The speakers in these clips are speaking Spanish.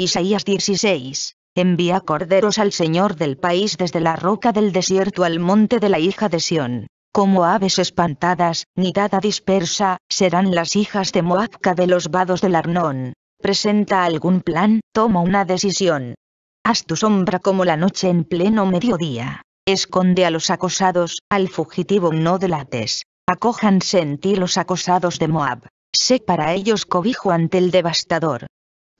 Isaías 16. Envía corderos al Señor del país desde la roca del desierto al monte de la hija de Sión. Como aves espantadas, nidada dispersa, serán las hijas de Moabca de los vados del Arnón. Presenta algún plan, toma una decisión. Haz tu sombra como la noche en pleno mediodía. Esconde a los acosados, al fugitivo no delates. Acójanse en ti los acosados de Moab. Sé para ellos cobijo ante el devastador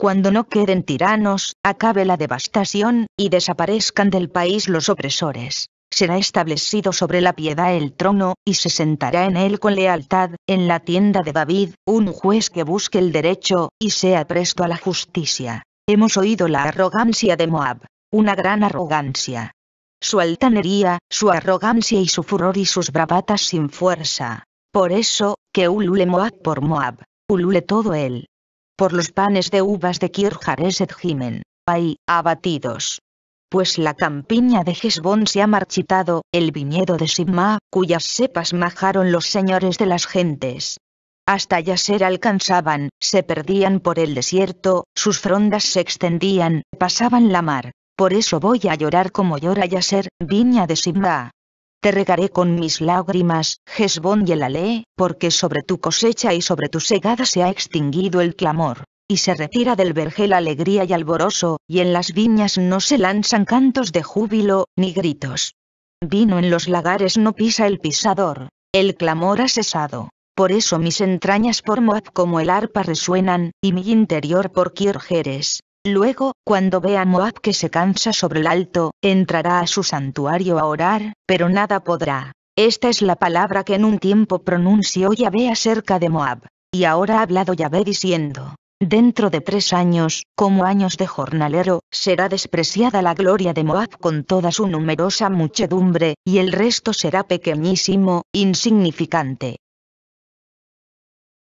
cuando no queden tiranos, acabe la devastación, y desaparezcan del país los opresores. Será establecido sobre la piedad el trono, y se sentará en él con lealtad, en la tienda de David, un juez que busque el derecho, y sea presto a la justicia. Hemos oído la arrogancia de Moab, una gran arrogancia. Su altanería, su arrogancia y su furor y sus bravatas sin fuerza. Por eso, que ulule Moab por Moab, ulule todo él, por los panes de uvas de Kirjareset Jimen, ahí, abatidos. Pues la campiña de Gesbón se ha marchitado, el viñedo de Sibma, cuyas cepas majaron los señores de las gentes. Hasta Yaser alcanzaban, se perdían por el desierto, sus frondas se extendían, pasaban la mar. Por eso voy a llorar como llora Yaser, viña de Sibma. Te regaré con mis lágrimas, Gesbón y el Ale, porque sobre tu cosecha y sobre tu segada se ha extinguido el clamor. Y se retira del vergel alegría y alboroso, y en las viñas no se lanzan cantos de júbilo, ni gritos. Vino en los lagares no pisa el pisador. El clamor ha cesado. Por eso mis entrañas por Moab como el arpa resuenan, y mi interior por Kierjeres. Luego, cuando vea Moab que se cansa sobre el alto, entrará a su santuario a orar, pero nada podrá. Esta es la palabra que en un tiempo pronunció Yahvé acerca de Moab. Y ahora ha hablado Yahvé diciendo, dentro de tres años, como años de jornalero, será despreciada la gloria de Moab con toda su numerosa muchedumbre, y el resto será pequeñísimo, insignificante.